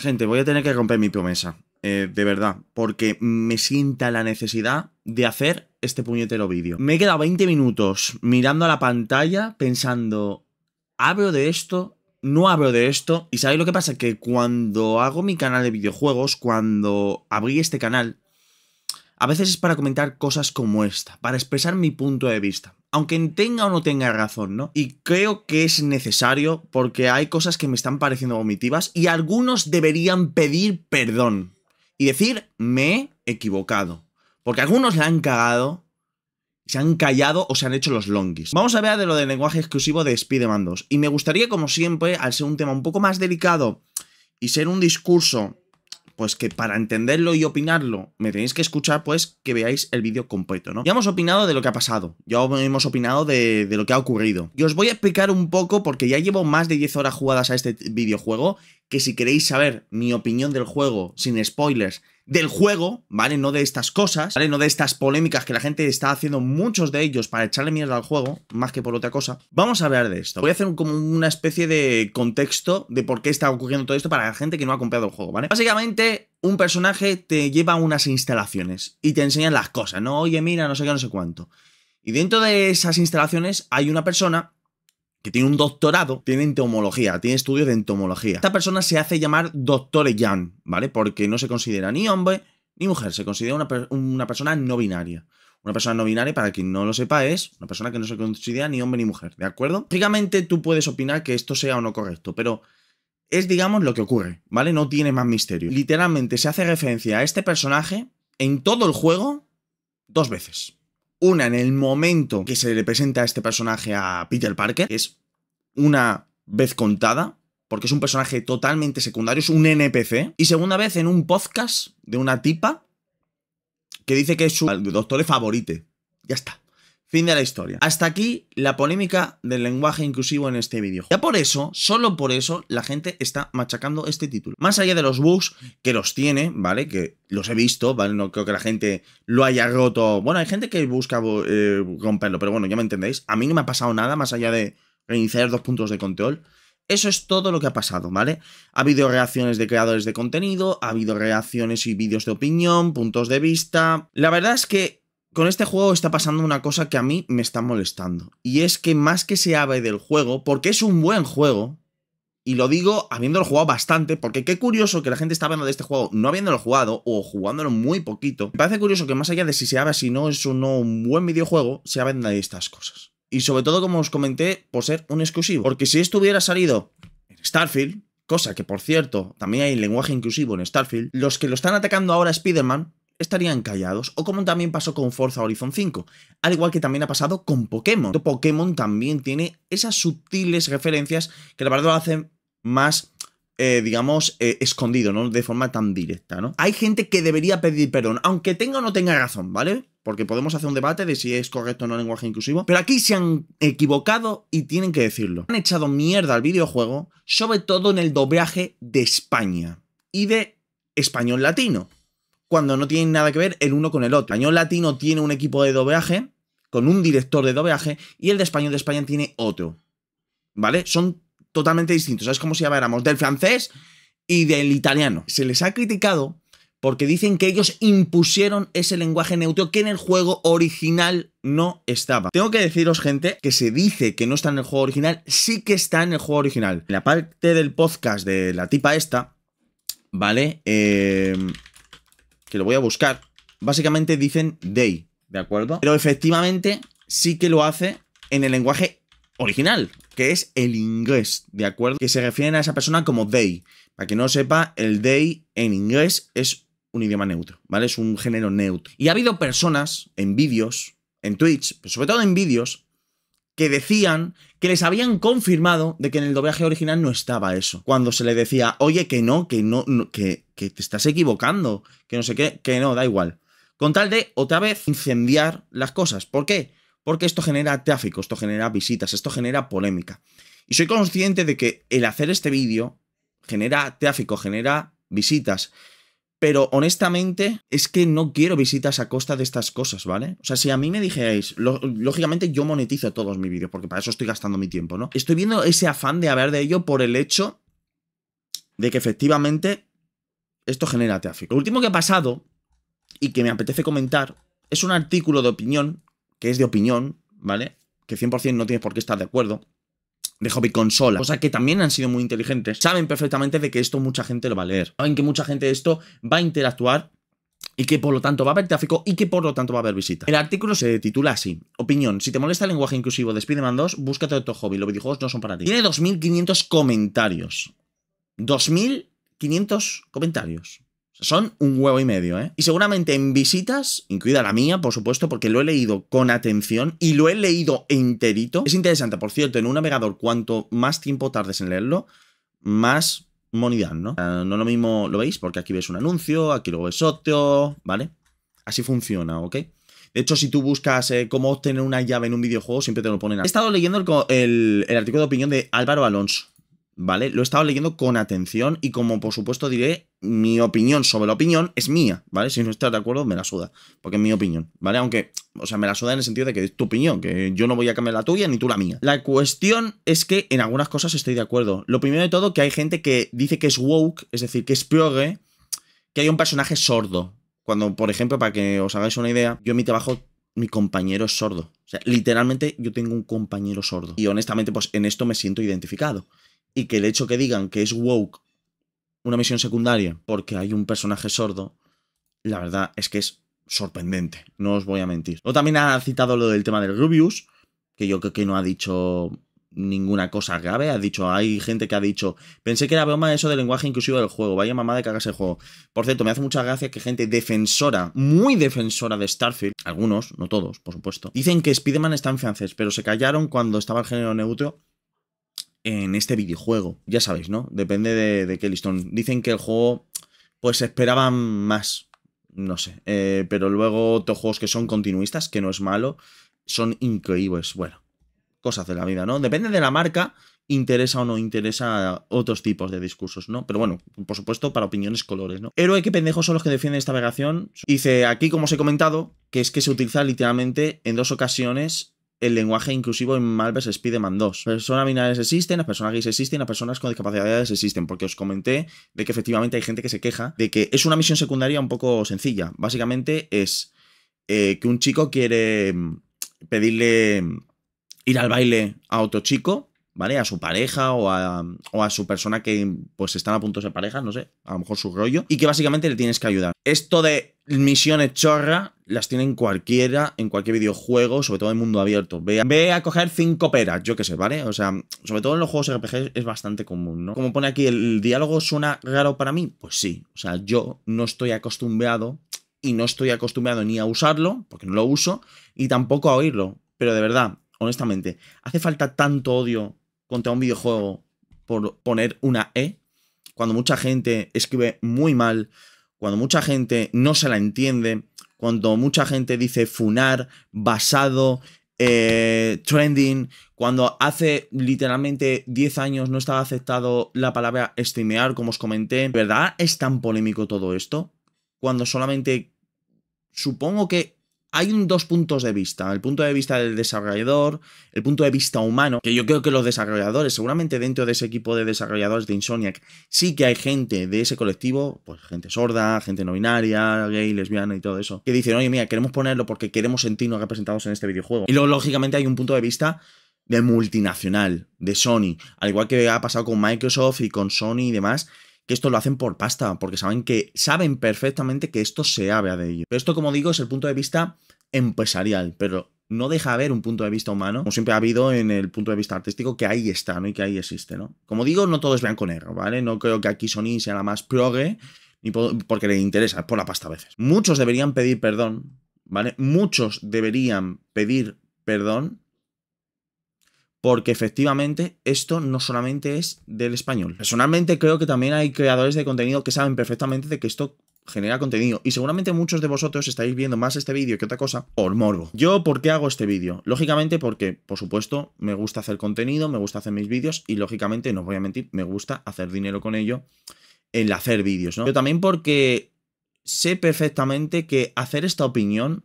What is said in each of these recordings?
Gente, voy a tener que romper mi promesa. Eh, de verdad, porque me sienta la necesidad de hacer este puñetero vídeo. Me he quedado 20 minutos mirando a la pantalla pensando, ¿hablo de esto? ¿No hablo de esto? ¿Y sabéis lo que pasa? Que cuando hago mi canal de videojuegos, cuando abrí este canal, a veces es para comentar cosas como esta, para expresar mi punto de vista aunque tenga o no tenga razón, ¿no? Y creo que es necesario porque hay cosas que me están pareciendo vomitivas y algunos deberían pedir perdón y decir, me he equivocado. Porque algunos la han cagado, se han callado o se han hecho los longis. Vamos a ver de lo del lenguaje exclusivo de spider Y me gustaría, como siempre, al ser un tema un poco más delicado y ser un discurso pues que para entenderlo y opinarlo me tenéis que escuchar, pues que veáis el vídeo completo, ¿no? Ya hemos opinado de lo que ha pasado, ya hemos opinado de, lo que ha ocurrido. Y os voy a explicar un poco, porque ya llevo más de 10 horas jugadas a este videojuego que si queréis saber mi opinión del juego, sin spoilers, del juego, ¿vale? No de estas cosas, ¿vale? No de estas polémicas que la gente está haciendo muchos de ellos para echarle mierda al juego, más que por otra cosa. Vamos a hablar de esto. Voy a hacer como una especie de contexto de por qué está ocurriendo todo esto para la gente que no ha comprado el juego, ¿vale? Básicamente, un personaje te lleva a unas instalaciones y te enseñan las cosas, ¿no? Oye, mira, no sé qué, no sé cuánto. Y dentro de esas instalaciones hay una persona que tiene un doctorado, tiene entomología, tiene estudios de entomología. Esta persona se hace llamar Doctor Jan, ¿vale? Porque no se considera ni hombre ni mujer, se considera una, persona no binaria. Una persona no binaria, para quien no lo sepa, es una persona que no se considera ni hombre ni mujer, ¿de acuerdo? Lógicamente, tú puedes opinar que esto sea o no correcto, pero es, digamos, lo que ocurre, ¿vale? No tiene más misterio. Literalmente se hace referencia a este personaje en todo el juego dos veces. Una en el momento que se le presenta a este personaje a Peter Parker, que es una vez contada, porque es un personaje totalmente secundario, es un NPC. Y segunda vez en un podcast de una tipa que dice que es su doctor favorito. Ya está. Fin de la historia. Hasta aquí la polémica del lenguaje inclusivo en este vídeo. Ya por eso, solo por eso, la gente está machacando este título. Más allá de los bugs, que los tiene, ¿vale? Que los he visto, ¿vale? No creo que la gente lo haya roto. Bueno, hay gente que busca eh, romperlo, pero bueno, ya me entendéis. A mí no me ha pasado nada más allá de reiniciar dos puntos de control. Eso es todo lo que ha pasado, ¿vale? Ha habido reacciones de creadores de contenido, ha habido reacciones y vídeos de opinión, puntos de vista. La verdad es que con este juego está pasando una cosa que a mí me está molestando. Y es que más que se hable del juego, porque es un buen juego, y lo digo habiéndolo jugado bastante, porque qué curioso que la gente está hablando de este juego no habiéndolo jugado o jugándolo muy poquito. Me parece curioso que más allá de si se habla si no es o un buen videojuego, se hablen de estas cosas. Y sobre todo, como os comenté, por ser un exclusivo. Porque si esto hubiera salido en Starfield, cosa que por cierto, también hay lenguaje inclusivo en Starfield, los que lo están atacando ahora a Spider-Man estarían callados, o como también pasó con Forza Horizon 5, al igual que también ha pasado con Pokémon. Pokémon también tiene esas sutiles referencias que la verdad lo hacen más eh, digamos, eh, escondido, ¿no? De forma tan directa, ¿no? Hay gente que debería pedir perdón, aunque tenga o no tenga razón, ¿vale? Porque podemos hacer un debate de si es correcto o no el lenguaje inclusivo. Pero aquí se han equivocado y tienen que decirlo. Han echado mierda al videojuego, sobre todo en el doblaje de España y de español latino cuando no tienen nada que ver el uno con el otro. El español latino tiene un equipo de doblaje, con un director de doblaje, y el de español de España tiene otro. ¿Vale? Son totalmente distintos. Es como si habláramos del francés y del italiano. Se les ha criticado porque dicen que ellos impusieron ese lenguaje neutro que en el juego original no estaba. Tengo que deciros, gente, que se dice que no está en el juego original, sí que está en el juego original. En la parte del podcast de la tipa esta, ¿vale? Eh, que lo voy a buscar, básicamente dicen they, ¿de acuerdo? Pero efectivamente sí que lo hace en el lenguaje original, que es el inglés, ¿de acuerdo? Que se refieren a esa persona como they. Para que no sepa, el they en inglés es un idioma neutro, ¿vale? Es un género neutro. Y ha habido personas en vídeos, en Twitch, pero sobre todo en vídeos, que decían que les habían confirmado de que en el doblaje original no estaba eso. Cuando se le decía, oye, que no, que no, que, que te estás equivocando, que no sé qué, que no, da igual. Con tal de, otra vez, incendiar las cosas. ¿Por qué? Porque esto genera tráfico, esto genera visitas, esto genera polémica. Y soy consciente de que el hacer este vídeo genera tráfico, genera visitas, pero honestamente, es que no quiero visitas a costa de estas cosas, ¿vale? O sea, si a mí me dijerais, lógicamente yo monetizo todos mis vídeos, porque para eso estoy gastando mi tiempo, ¿no? Estoy viendo ese afán de hablar de ello por el hecho de que efectivamente esto genera tráfico. Lo último que ha pasado y que me apetece comentar es un artículo de opinión, que es de opinión, ¿vale? Que 100% no tienes por qué estar de acuerdo de hobby consola, cosa que también han sido muy inteligentes, saben perfectamente de que esto mucha gente lo va a leer, saben que mucha gente de esto va a interactuar y que por lo tanto va a haber tráfico y que por lo tanto va a haber visita El artículo se titula así: Opinión, si te molesta el lenguaje inclusivo de Spiderman man 2, búscate otro hobby, los videojuegos no son para ti. Tiene 2500 comentarios. 2500 comentarios. Son un huevo y medio, ¿eh? Y seguramente en visitas, incluida la mía, por supuesto, porque lo he leído con atención y lo he leído enterito. Es interesante, por cierto, en un navegador, cuanto más tiempo tardes en leerlo, más monidad, ¿no? Ah, no lo mismo, ¿lo veis? Porque aquí ves un anuncio, aquí luego es otro, ¿vale? Así funciona, ¿ok? De hecho, si tú buscas eh, cómo obtener una llave en un videojuego, siempre te lo ponen. He estado leyendo el artículo de opinión de Álvaro Alonso, ¿vale? Lo he estado leyendo con atención y como por supuesto diré, mi opinión sobre la opinión es mía, ¿vale? Si no estás de acuerdo, me la suda, porque es mi opinión, ¿vale? Aunque, o sea, me la suda en el sentido de que es tu opinión, que yo no voy a cambiar la tuya ni tú la mía. La cuestión es que en algunas cosas estoy de acuerdo. Lo primero de todo, que hay gente que dice que es woke, es decir, que es progre, que hay un personaje sordo. Cuando, por ejemplo, para que os hagáis una idea, yo en mi trabajo mi compañero es sordo. O sea, literalmente yo tengo un compañero sordo. Y honestamente, pues en esto me siento identificado y que el hecho que digan que es woke una misión secundaria porque hay un personaje sordo, la verdad es que es sorprendente, no os voy a mentir. O también ha citado lo del tema del Rubius, que yo creo que no ha dicho ninguna cosa grave, ha dicho, hay gente que ha dicho, pensé que era broma eso del lenguaje inclusivo del juego, vaya mamada de cagarse el juego. Por cierto, me hace mucha gracia que gente defensora, muy defensora de Starfield, algunos, no todos, por supuesto, dicen que Spider-Man está en francés, pero se callaron cuando estaba el género neutro en este videojuego. Ya sabéis, ¿no? Depende de, de qué listón. Dicen que el juego, pues esperaban más. No sé. Eh, pero luego otros juegos que son continuistas, que no es malo, son increíbles. Bueno, cosas de la vida, ¿no? Depende de la marca, interesa o no interesa otros tipos de discursos, ¿no? Pero bueno, por supuesto, para opiniones colores, ¿no? Héroe, qué pendejos son los que defienden esta vegación. Dice aquí, como os he comentado, que es que se utiliza literalmente en dos ocasiones el lenguaje inclusivo en Malvers Spider-Man 2. Personas binarias existen, las personas gays existen, las personas con discapacidades existen, porque os comenté de que efectivamente hay gente que se queja de que es una misión secundaria un poco sencilla. Básicamente es eh, que un chico quiere mm, pedirle mm, ir al baile a otro chico, ¿vale? A su pareja o a, o a su persona que pues están a punto de ser pareja, no sé, a lo mejor su rollo, y que básicamente le tienes que ayudar. Esto de misiones chorra, las tienen cualquiera, en cualquier videojuego, sobre todo en mundo abierto. Ve a, coger 5 peras, yo qué sé, ¿vale? O sea, sobre todo en los juegos RPG es bastante común, ¿no? Como pone aquí, el diálogo suena raro para mí, pues sí. O sea, yo no estoy acostumbrado y no estoy acostumbrado ni a usarlo, porque no lo uso, y tampoco a oírlo. Pero de verdad, honestamente, ¿hace falta tanto odio contra un videojuego por poner una E? Cuando mucha gente escribe muy mal, cuando mucha gente no se la entiende, cuando mucha gente dice funar, basado, eh, trending, cuando hace literalmente 10 años no estaba aceptado la palabra streamear, como os comenté. ¿Verdad es tan polémico todo esto? Cuando solamente... Supongo que hay dos puntos de vista. El punto de vista del desarrollador, el punto de vista humano, que yo creo que los desarrolladores, seguramente dentro de ese equipo de desarrolladores de Insomniac, sí que hay gente de ese colectivo, pues gente sorda, gente no binaria, gay, lesbiana y todo eso, que dicen, oye, mira, queremos ponerlo porque queremos sentirnos representados en este videojuego. Y luego, lógicamente, hay un punto de vista de multinacional, de Sony, al igual que ha pasado con Microsoft y con Sony y demás, que esto lo hacen por pasta, porque saben que saben perfectamente que esto se habla de ello. esto, como digo, es el punto de vista empresarial, pero no deja haber un punto de vista humano, como siempre ha habido en el punto de vista artístico, que ahí está, ¿no? Y que ahí existe, ¿no? Como digo, no todos vean con error, ¿vale? No creo que aquí Sony sea la más progre, ni porque le interesa, por la pasta a veces. Muchos deberían pedir perdón, ¿vale? Muchos deberían pedir perdón porque efectivamente esto no solamente es del español. Personalmente creo que también hay creadores de contenido que saben perfectamente de que esto genera contenido y seguramente muchos de vosotros estáis viendo más este vídeo que otra cosa por morbo. ¿Yo por qué hago este vídeo? Lógicamente porque, por supuesto, me gusta hacer contenido, me gusta hacer mis vídeos y lógicamente, no os voy a mentir, me gusta hacer dinero con ello, el hacer vídeos, ¿no? Pero también porque sé perfectamente que hacer esta opinión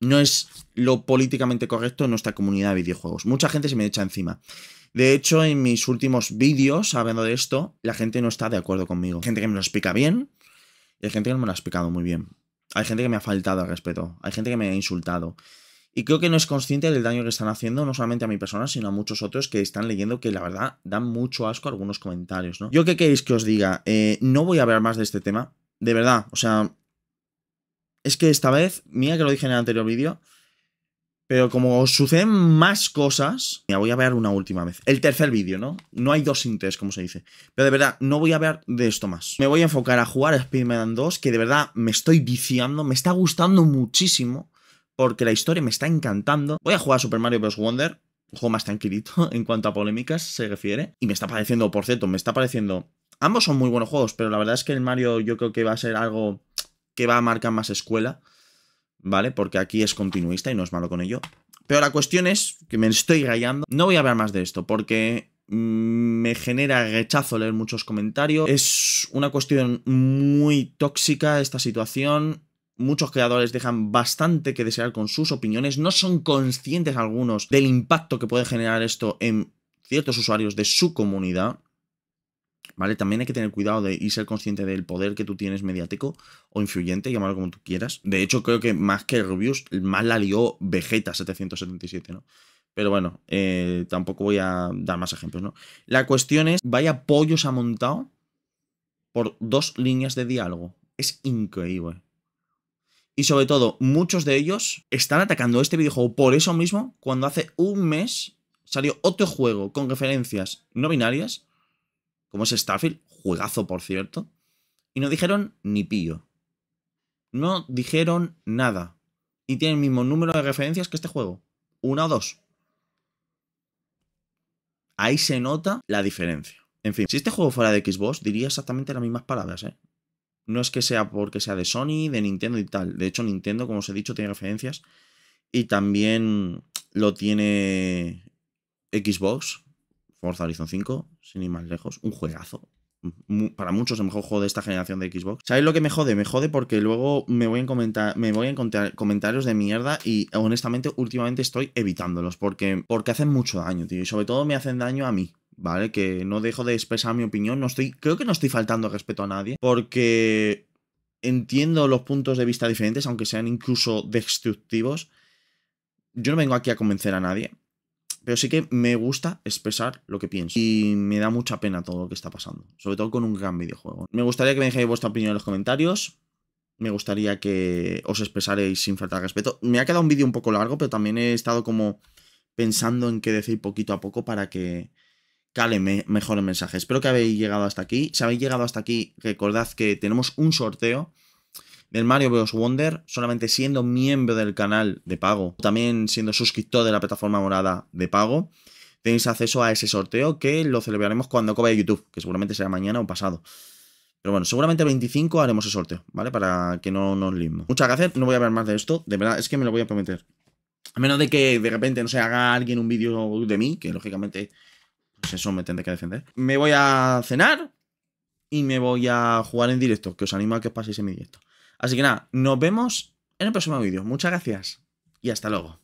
no es lo políticamente correcto en nuestra comunidad de videojuegos. Mucha gente se me echa encima. De hecho, en mis últimos vídeos hablando de esto, la gente no está de acuerdo conmigo. gente que me lo explica bien y hay gente que no me lo ha explicado muy bien. Hay gente que me ha faltado al respeto, hay gente que me ha insultado. Y creo que no es consciente del daño que están haciendo, no solamente a mi persona, sino a muchos otros que están leyendo que la verdad dan mucho asco algunos comentarios, ¿no? Yo qué queréis que os diga, eh, no voy a hablar más de este tema, de verdad, o sea, es que esta vez, mira que lo dije en el anterior vídeo, pero como suceden más cosas, mira, voy a ver una última vez. El tercer vídeo, ¿no? No hay dos tres, como se dice. Pero de verdad, no voy a ver de esto más. Me voy a enfocar a jugar a Spider-Man 2, que de verdad me estoy viciando, me está gustando muchísimo, porque la historia me está encantando. Voy a jugar a Super Mario Bros. Wonder, un juego más tranquilito en cuanto a polémicas se refiere. Y me está pareciendo, por cierto, me está pareciendo... Ambos son muy buenos juegos, pero la verdad es que el Mario yo creo que va a ser algo que va a marcar más escuela, ¿vale? Porque aquí es continuista y no es malo con ello. Pero la cuestión es que me estoy rayando. No voy a hablar más de esto porque mm, me genera rechazo leer muchos comentarios. Es una cuestión muy tóxica esta situación. Muchos creadores dejan bastante que desear con sus opiniones. No son conscientes algunos del impacto que puede generar esto en ciertos usuarios de su comunidad. ¿Vale? También hay que tener cuidado de, y ser consciente del poder que tú tienes mediático o influyente, llamarlo como tú quieras. De hecho, creo que más que Rubius, más la lió Vegeta 777, ¿no? Pero bueno, eh, tampoco voy a dar más ejemplos, ¿no? La cuestión es, vaya pollos ha montado por dos líneas de diálogo. Es increíble. Y sobre todo, muchos de ellos están atacando este videojuego por eso mismo, cuando hace un mes salió otro juego con referencias no binarias como es Starfield, juegazo por cierto, y no dijeron ni pillo. No dijeron nada. Y tiene el mismo número de referencias que este juego. Una o dos. Ahí se nota la diferencia. En fin, si este juego fuera de Xbox, diría exactamente las mismas palabras, ¿eh? No es que sea porque sea de Sony, de Nintendo y tal. De hecho, Nintendo, como os he dicho, tiene referencias. Y también lo tiene Xbox, Forza Horizon 5, sin ir más lejos, un juegazo. Para muchos el mejor juego de esta generación de Xbox. ¿Sabéis lo que me jode? Me jode porque luego me voy a comentar, me voy a encontrar comentarios de mierda y honestamente últimamente estoy evitándolos porque, porque hacen mucho daño, tío. Y sobre todo me hacen daño a mí. ¿Vale? Que no dejo de expresar mi opinión. No estoy. Creo que no estoy faltando respeto a nadie. Porque entiendo los puntos de vista diferentes, aunque sean incluso destructivos. Yo no vengo aquí a convencer a nadie. Pero sí que me gusta expresar lo que pienso. Y me da mucha pena todo lo que está pasando. Sobre todo con un gran videojuego. Me gustaría que me dejéis vuestra opinión en los comentarios. Me gustaría que os expresaréis sin falta de respeto. Me ha quedado un vídeo un poco largo, pero también he estado como pensando en qué decir poquito a poco para que cale mejor el mensaje. Espero que habéis llegado hasta aquí. Si habéis llegado hasta aquí, recordad que tenemos un sorteo del Mario Bros. Wonder solamente siendo miembro del canal de pago, también siendo suscriptor de la plataforma morada de pago, tenéis acceso a ese sorteo que lo celebraremos cuando cobre YouTube, que seguramente será mañana o pasado. Pero bueno, seguramente el 25 haremos el sorteo, ¿vale? Para que no nos limos. Muchas gracias, no voy a hablar más de esto, de verdad, es que me lo voy a prometer. A menos de que de repente no se haga alguien un vídeo de mí, que lógicamente, pues eso me tendré que defender. Me voy a cenar y me voy a jugar en directo, que os animo a que os paséis en mi directo. Así que nada, nos vemos en el próximo vídeo. Muchas gracias y hasta luego.